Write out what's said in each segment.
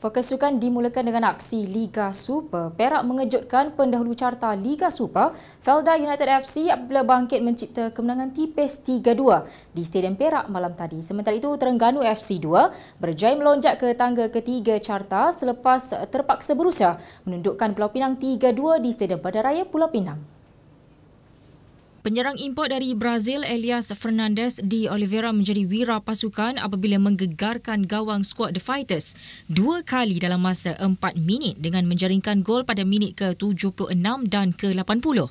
Fokusukan dimulakan dengan aksi Liga Super. Perak mengejutkan pendahulu carta Liga Super, Felda United FC apabila bangkit mencipta kemenangan tipis 3-2 di Stadium Perak malam tadi. Sementara itu, Terengganu FC 2 berjaya melonjak ke tangga ketiga carta selepas terpaksa berusaha menundukkan Pulau Pinang 3-2 di Stadium Bandaraya Pulau Pinang. Penyerang import dari Brazil Elias Fernandes di Oliveira menjadi wira pasukan apabila menggegarkan gawang skuad The Fighters dua kali dalam masa empat minit dengan menjaringkan gol pada minit ke-76 dan ke-80.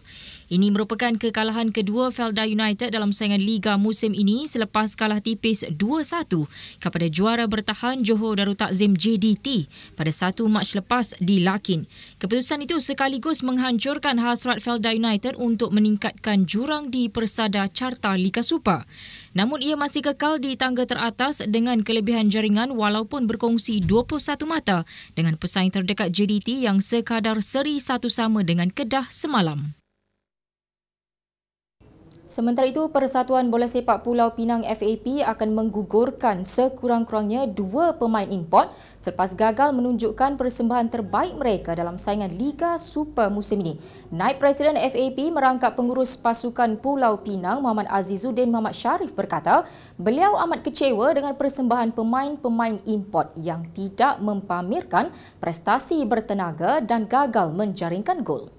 Ini merupakan kekalahan kedua Felda United dalam saingan Liga musim ini selepas kalah tipis 2-1 kepada juara bertahan Johor Darul Takzim JDT pada satu Mac lepas di Larkin. Keputusan itu sekaligus menghancurkan hasrat Felda United untuk meningkatkan jumlah jurang di Persada Carta Lika Supa. Namun ia masih kekal di tangga teratas dengan kelebihan jaringan walaupun berkongsi 21 mata dengan pesaing terdekat JDT yang sekadar seri satu sama dengan Kedah semalam. Sementara itu, Persatuan Bola Sepak Pulau Pinang FAP akan menggugurkan sekurang-kurangnya dua pemain import selepas gagal menunjukkan persembahan terbaik mereka dalam saingan Liga Super musim ini. Naib Presiden FAP merangkap pengurus pasukan Pulau Pinang Muhammad Azizuddin Muhammad Sharif berkata, beliau amat kecewa dengan persembahan pemain-pemain import yang tidak mempamerkan prestasi bertenaga dan gagal menjaringkan gol.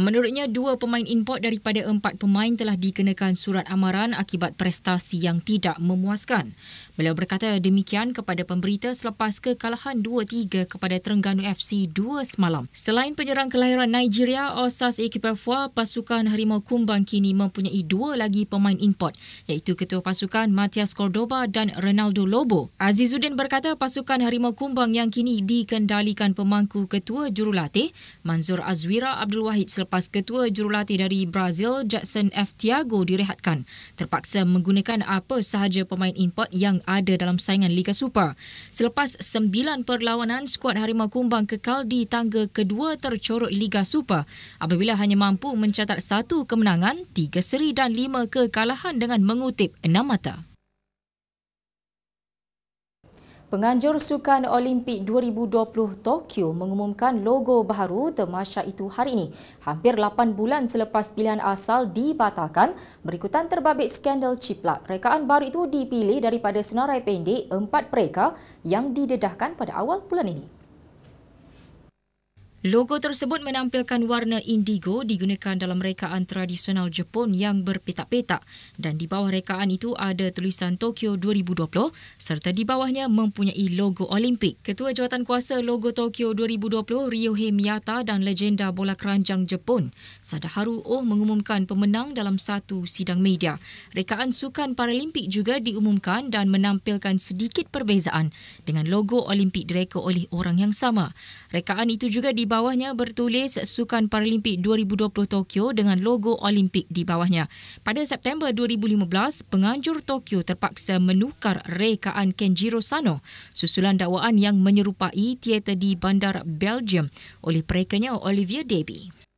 Menurutnya, dua pemain import daripada empat pemain telah dikenakan surat amaran akibat prestasi yang tidak memuaskan. Beliau berkata demikian kepada pemberita selepas kekalahan 2-3 kepada Terengganu FC 2 semalam. Selain penyerang kelahiran Nigeria, Osas Ekipafua, pasukan Harimau Kumbang kini mempunyai dua lagi pemain import iaitu ketua pasukan Matias Cordoba dan Ronaldo Lobo. Azizuddin berkata pasukan Harimau Kumbang yang kini dikendalikan pemangku ketua jurulatih Manzur Azwira Abdul Wahid selepas ketua jurulatih dari Brazil, Jackson F. Thiago direhatkan. Terpaksa menggunakan apa sahaja pemain import yang ada dalam saingan Liga Super. Selepas sembilan perlawanan, skuad Harimau Kumbang kekal di tangga kedua tercorok Liga Super apabila hanya mampu mencatat satu kemenangan, tiga seri dan lima kekalahan dengan mengutip enam mata. Penganjur Sukan Olimpik 2020 Tokyo mengumumkan logo baru temasha itu hari ini, hampir 8 bulan selepas pilihan asal dibatalkan berikutan terbabit skandal ciplak. Rekaan baru itu dipilih daripada senarai pendek empat pereka yang didedahkan pada awal bulan ini. Logo tersebut menampilkan warna indigo digunakan dalam rekaan tradisional Jepun yang berpetak-petak dan di bawah rekaan itu ada tulisan Tokyo 2020 serta di bawahnya mempunyai logo Olimpik. Ketua Jawatan Kuasa Logo Tokyo 2020 Ryohei Miyata dan legenda bola keranjang Jepun Sadaharu Oh mengumumkan pemenang dalam satu sidang media. Rekaan Sukan Paralimpik juga diumumkan dan menampilkan sedikit perbezaan dengan logo Olimpik direka oleh orang yang sama. Rekaan itu juga di bawahnya bertulis Sukan Paralimpik 2020 Tokyo dengan logo Olimpik di bawahnya. Pada September 2015, penganjur Tokyo terpaksa menukar rekaan Kenjiro Sano, susulan dakwaan yang menyerupai teater di Bandar Belgium oleh perekanya Olivia Deby.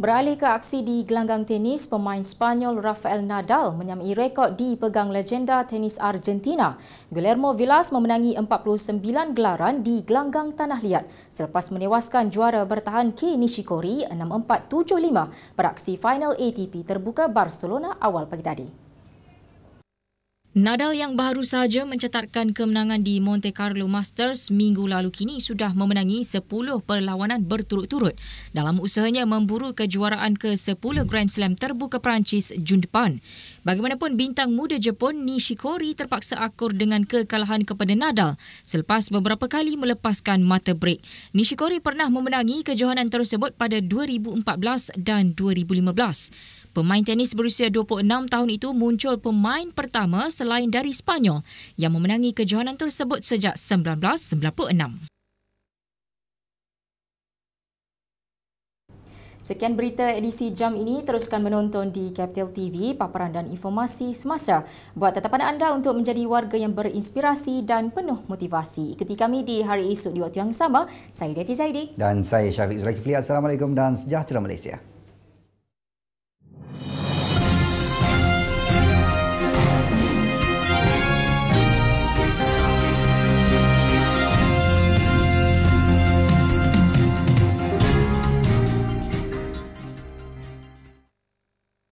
Beralih ke aksi di gelanggang tenis, pemain Spanyol Rafael Nadal menyamai rekod di pegang legenda tenis Argentina. Guillermo Vilas memenangi 49 gelaran di gelanggang tanah liat selepas menewaskan juara bertahan K Nishikori 6-4-7-5 pada aksi final ATP terbuka Barcelona awal pagi tadi. Nadal yang baru sahaja mencatatkan kemenangan di Monte Carlo Masters minggu lalu kini sudah memenangi 10 perlawanan berturut-turut dalam usahanya memburu kejuaraan ke-10 Grand Slam terbuka Perancis Jun depan. Bagaimanapun bintang muda Jepun Nishikori terpaksa akur dengan kekalahan kepada Nadal selepas beberapa kali melepaskan mata break. Nishikori pernah memenangi kejohanan tersebut pada 2014 dan 2015. Pemain tenis berusia 26 tahun itu muncul pemain pertama selain dari Spanyol yang memenangi kejohanan tersebut sejak 1996. Sekian berita edisi jam ini. Teruskan menonton di Capital TV, paparan dan informasi semasa. Buat tetapan anda untuk menjadi warga yang berinspirasi dan penuh motivasi. Ikuti kami di hari esok di waktu yang sama. Saya Dati Zaidi. Dan saya Syafiq Zulaikifli. Assalamualaikum dan sejahtera Malaysia.